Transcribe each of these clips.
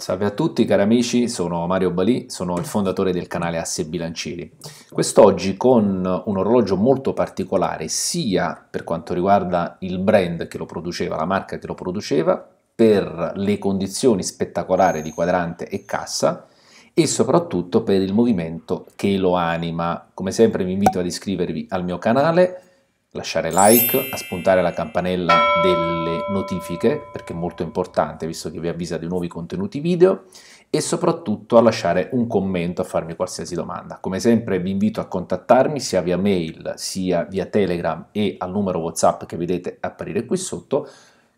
Salve a tutti cari amici, sono Mario Balì, sono il fondatore del canale Assi e Bilancieri. Quest'oggi con un orologio molto particolare sia per quanto riguarda il brand che lo produceva, la marca che lo produceva, per le condizioni spettacolari di quadrante e cassa e soprattutto per il movimento che lo anima. Come sempre vi invito ad iscrivervi al mio canale, lasciare like, a spuntare la campanella delle notifiche perché è molto importante visto che vi avvisa di nuovi contenuti video e soprattutto a lasciare un commento, a farmi qualsiasi domanda. Come sempre vi invito a contattarmi sia via mail sia via telegram e al numero whatsapp che vedete apparire qui sotto.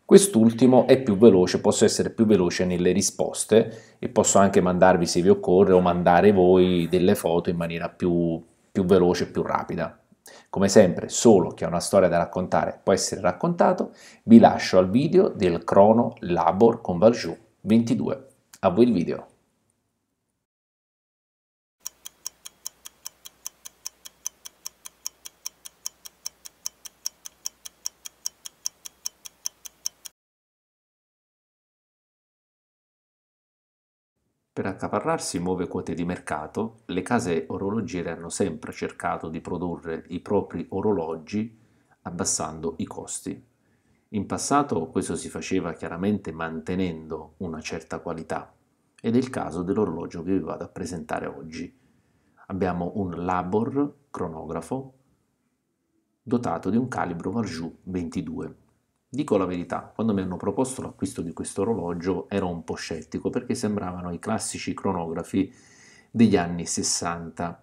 Quest'ultimo è più veloce, posso essere più veloce nelle risposte e posso anche mandarvi se vi occorre o mandare voi delle foto in maniera più, più veloce, più rapida. Come sempre, solo chi ha una storia da raccontare può essere raccontato, vi lascio al video del Crono Labor con Valjeau 22. A voi il video. Per accaparrarsi nuove quote di mercato, le case orologiere hanno sempre cercato di produrre i propri orologi abbassando i costi. In passato questo si faceva chiaramente mantenendo una certa qualità ed è il caso dell'orologio che vi vado a presentare oggi. Abbiamo un Labor cronografo dotato di un calibro Varjou 22 Dico la verità, quando mi hanno proposto l'acquisto di questo orologio ero un po' scettico perché sembravano i classici cronografi degli anni 60,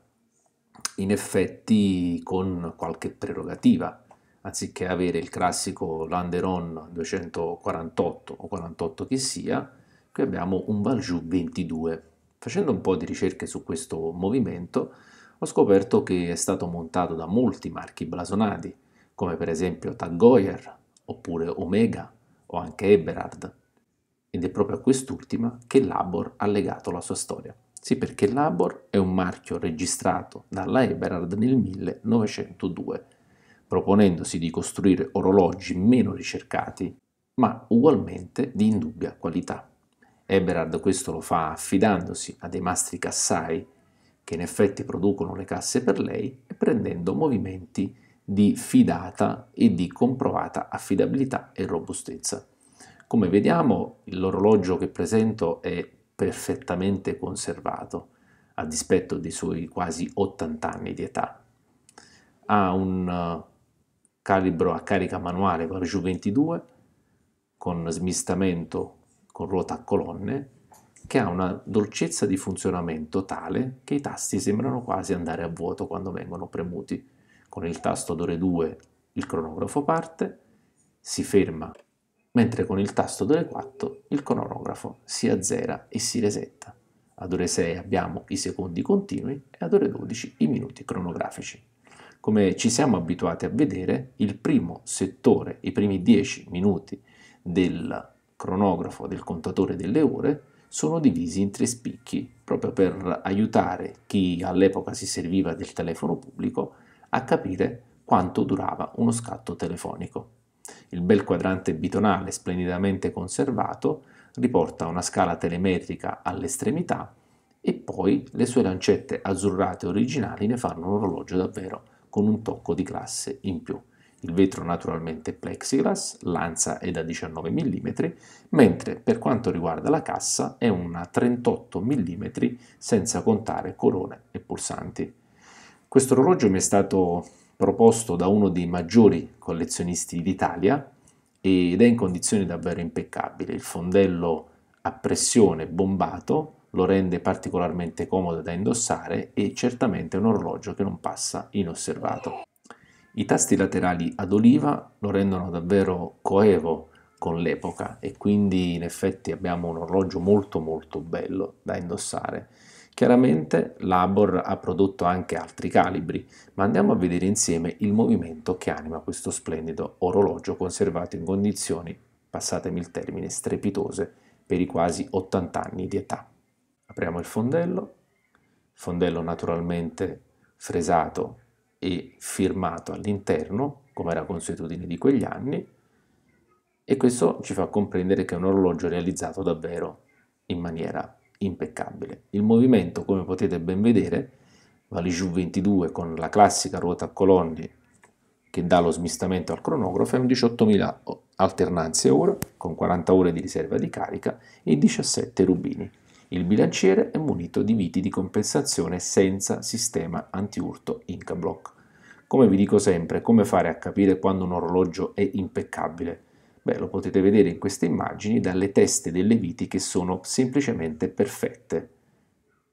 in effetti con qualche prerogativa, anziché avere il classico Landeron 248 o 48 che sia, qui abbiamo un Valjou 22. Facendo un po' di ricerche su questo movimento ho scoperto che è stato montato da molti marchi blasonati, come per esempio Tag Heuer, oppure Omega o anche Eberhard. Ed è proprio a quest'ultima che Labor ha legato la sua storia. Sì, perché Labor è un marchio registrato dalla Eberhard nel 1902, proponendosi di costruire orologi meno ricercati, ma ugualmente di indubbia qualità. Eberhard questo lo fa affidandosi a dei mastri cassai, che in effetti producono le casse per lei, e prendendo movimenti di fidata e di comprovata affidabilità e robustezza. Come vediamo l'orologio che presento è perfettamente conservato, a dispetto dei suoi quasi 80 anni di età. Ha un eh, calibro a carica manuale Varju 22 con smistamento con ruota a colonne che ha una dolcezza di funzionamento tale che i tasti sembrano quasi andare a vuoto quando vengono premuti con il tasto DORE 2 il cronografo parte, si ferma, mentre con il tasto DORE 4 il cronografo si azzera e si resetta. Ad ore 6 abbiamo i secondi continui e ad ore 12 i minuti cronografici. Come ci siamo abituati a vedere, il primo settore, i primi 10 minuti del cronografo del contatore delle ore sono divisi in tre spicchi, proprio per aiutare chi all'epoca si serviva del telefono pubblico a capire quanto durava uno scatto telefonico. Il bel quadrante bitonale splendidamente conservato riporta una scala telemetrica all'estremità e poi le sue lancette azzurrate originali ne fanno un orologio davvero con un tocco di classe in più. Il vetro naturalmente plexiglass, l'anza è da 19 mm, mentre per quanto riguarda la cassa è una 38 mm senza contare corone e pulsanti. Questo orologio mi è stato proposto da uno dei maggiori collezionisti d'Italia ed è in condizioni davvero impeccabili. Il fondello a pressione bombato lo rende particolarmente comodo da indossare e certamente è un orologio che non passa inosservato. I tasti laterali ad oliva lo rendono davvero coevo con l'epoca e quindi in effetti abbiamo un orologio molto molto bello da indossare. Chiaramente Labor ha prodotto anche altri calibri, ma andiamo a vedere insieme il movimento che anima questo splendido orologio conservato in condizioni, passatemi il termine, strepitose per i quasi 80 anni di età. Apriamo il fondello, fondello naturalmente fresato e firmato all'interno, come era consuetudine di quegli anni, e questo ci fa comprendere che è un orologio realizzato davvero in maniera impeccabile. Il movimento, come potete ben vedere, Valijou 22 con la classica ruota a colonne che dà lo smistamento al cronografo è un 18.000 alternanze ora, con 40 ore di riserva di carica e 17 rubini. Il bilanciere è munito di viti di compensazione senza sistema antiurto Inca Block. Come vi dico sempre, come fare a capire quando un orologio è impeccabile? Beh, lo potete vedere in queste immagini dalle teste delle viti che sono semplicemente perfette.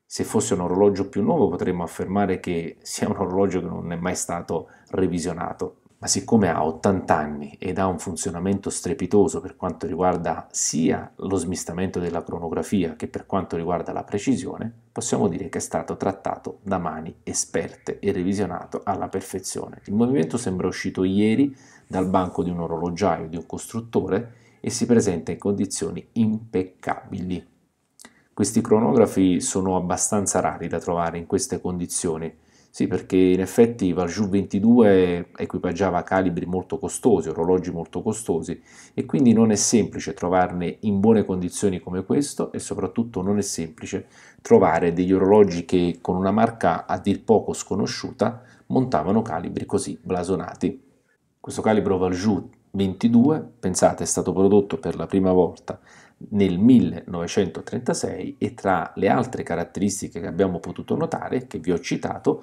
Se fosse un orologio più nuovo potremmo affermare che sia un orologio che non è mai stato revisionato ma siccome ha 80 anni ed ha un funzionamento strepitoso per quanto riguarda sia lo smistamento della cronografia che per quanto riguarda la precisione, possiamo dire che è stato trattato da mani esperte e revisionato alla perfezione. Il movimento sembra uscito ieri dal banco di un orologiaio, di un costruttore e si presenta in condizioni impeccabili. Questi cronografi sono abbastanza rari da trovare in queste condizioni sì, perché in effetti Varjou 22 equipaggiava calibri molto costosi, orologi molto costosi e quindi non è semplice trovarne in buone condizioni come questo e soprattutto non è semplice trovare degli orologi che con una marca a dir poco sconosciuta montavano calibri così blasonati. Questo calibro Varjou 22, pensate, è stato prodotto per la prima volta nel 1936 e tra le altre caratteristiche che abbiamo potuto notare, che vi ho citato,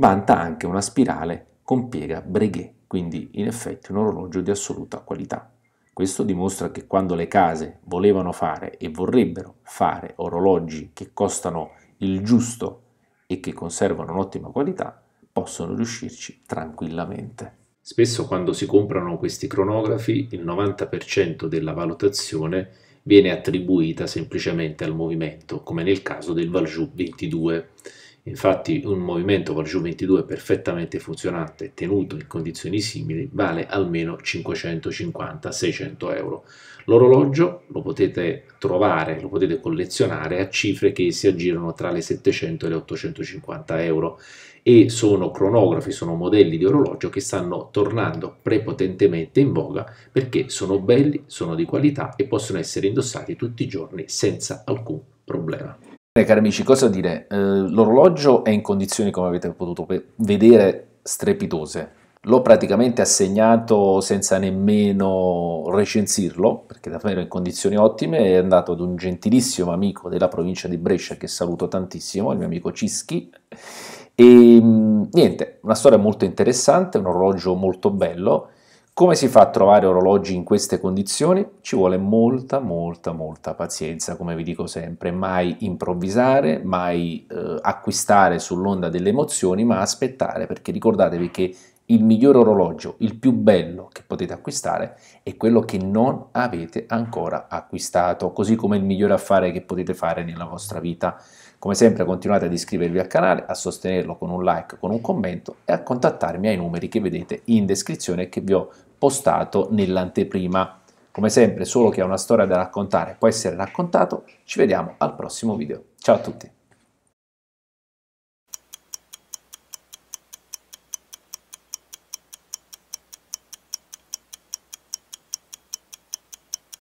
vanta anche una spirale con piega Breguet, quindi in effetti un orologio di assoluta qualità. Questo dimostra che quando le case volevano fare e vorrebbero fare orologi che costano il giusto e che conservano un'ottima qualità, possono riuscirci tranquillamente. Spesso quando si comprano questi cronografi il 90% della valutazione viene attribuita semplicemente al movimento, come nel caso del Valjou 22 Infatti un movimento Valgiù 22 perfettamente funzionante tenuto in condizioni simili vale almeno 550-600 euro. L'orologio lo potete trovare, lo potete collezionare a cifre che si aggirano tra le 700 e le 850 euro e sono cronografi, sono modelli di orologio che stanno tornando prepotentemente in voga perché sono belli, sono di qualità e possono essere indossati tutti i giorni senza alcun problema. Beh, cari amici, cosa dire? Eh, l'orologio è in condizioni, come avete potuto vedere, strepitose. L'ho praticamente assegnato senza nemmeno recensirlo, perché davvero in condizioni ottime, è andato ad un gentilissimo amico della provincia di Brescia che saluto tantissimo, il mio amico Cischi. E ehm, niente, una storia molto interessante, un orologio molto bello come si fa a trovare orologi in queste condizioni? Ci vuole molta, molta, molta pazienza, come vi dico sempre. Mai improvvisare, mai eh, acquistare sull'onda delle emozioni, ma aspettare, perché ricordatevi che il miglior orologio, il più bello che potete acquistare, è quello che non avete ancora acquistato, così come il miglior affare che potete fare nella vostra vita. Come sempre continuate ad iscrivervi al canale, a sostenerlo con un like, con un commento e a contattarmi ai numeri che vedete in descrizione e che vi ho postato nell'anteprima. Come sempre, solo chi ha una storia da raccontare può essere raccontato. Ci vediamo al prossimo video. Ciao a tutti!